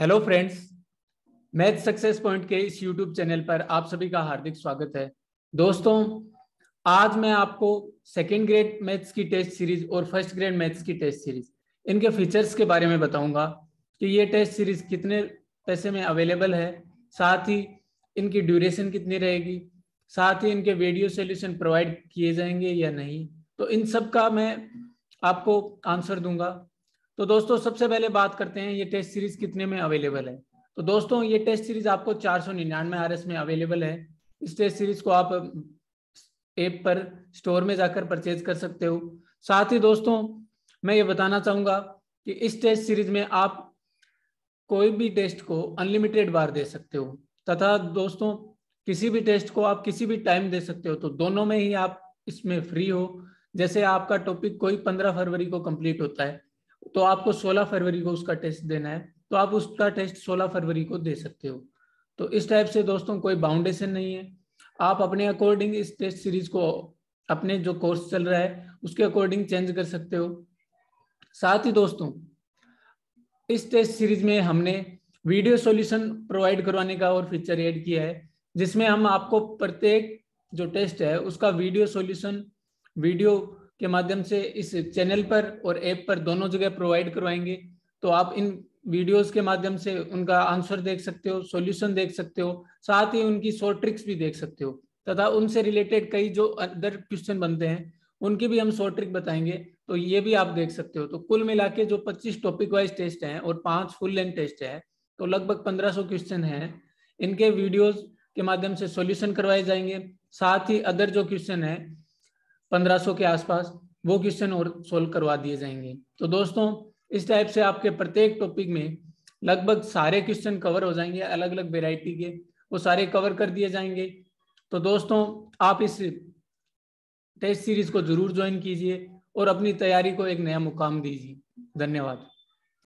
hello friends math success point के इस YouTube channel पर आप सभी का हार्दिक स्वागत है दोस्तों आज मैं आपको सेकेंड ग्रेड मैथ्स की टेस्ट सीरीज और फर्स्ट ग्रेड मैथ्स की टेस्ट सीरीज इनके फीचर्स के बारे में बताऊंगा कि ये टेस्ट सीरीज कितने पैसे में अवेलेबल है साथ ही इनकी ड्यूरेशन कितनी रहेगी साथ ही इनके वीडियो सोल्यूशन प्रोवाइड किए जाएंगे या नहीं तो इन सब का मैं आपको आंसर दूंगा तो दोस्तों सबसे पहले बात करते हैं ये टेस्ट सीरीज कितने में अवेलेबल है तो दोस्तों ये टेस्ट सीरीज आपको चार सौ निन्यानवे आर में अवेलेबल है इस टेस्ट सीरीज को आप ऐप पर स्टोर में जाकर परचेज कर सकते हो साथ ही दोस्तों मैं ये बताना चाहूंगा कि इस टेस्ट सीरीज में आप कोई भी टेस्ट को अनलिमिटेड बार दे सकते हो तथा दोस्तों किसी भी टेस्ट को आप किसी भी टाइम दे सकते हो तो दोनों में ही आप इसमें फ्री हो जैसे आपका टॉपिक कोई पंद्रह फरवरी को कंप्लीट होता है तो आपको 16 फरवरी को उसका टेस्ट देना है तो आप उसका टेस्ट 16 फरवरी को दे सकते हो तो इस टाइप से दोस्तों कोई बाउंडेशन नहीं है आप अपने अकॉर्डिंग इस टेस्ट सीरीज को अपने जो कोर्स चल रहा है उसके अकॉर्डिंग चेंज कर सकते हो साथ ही दोस्तों इस टेस्ट सीरीज में हमने वीडियो सॉल्यूशन प्रोवाइड करवाने का और फीचर ऐड किया है जिसमें हम आपको प्रत्येक जो टेस्ट है उसका वीडियो सॉल्यूशन वीडियो के माध्यम से इस चैनल पर और ऐप पर दोनों जगह प्रोवाइड करवाएंगे तो आप इन वीडियोस के माध्यम से उनका आंसर देख सकते हो सॉल्यूशन देख सकते हो साथ ही उनकी शॉर्ट ट्रिक्स भी देख सकते हो तथा उनसे रिलेटेड कई जो अदर क्वेश्चन बनते हैं उनकी भी हम शॉर्ट ट्रिक बताएंगे तो ये भी आप देख सकते हो तो कुल मिला के जो 25 टॉपिक वाइज टेस्ट हैं और पांच फुल लेंथ टेस्ट है तो लगभग 1500 क्वेश्चन हैं इनके वीडियोस के माध्यम से सॉल्यूशन करवाए जाएंगे साथ ही अदर जो क्वेश्चन है 1500 के आसपास वो क्वेश्चन और सोल्व करवा दिए जाएंगे तो दोस्तों इस टाइप से आपके प्रत्येक टॉपिक में लगभग सारे क्वेश्चन कवर हो जाएंगे अलग अलग वेराइटी के वो सारे कवर कर दिए जाएंगे तो दोस्तों आप इस टेस्ट सीरीज को जरूर ज्वाइन कीजिए और अपनी तैयारी को एक नया मुकाम दीजिए धन्यवाद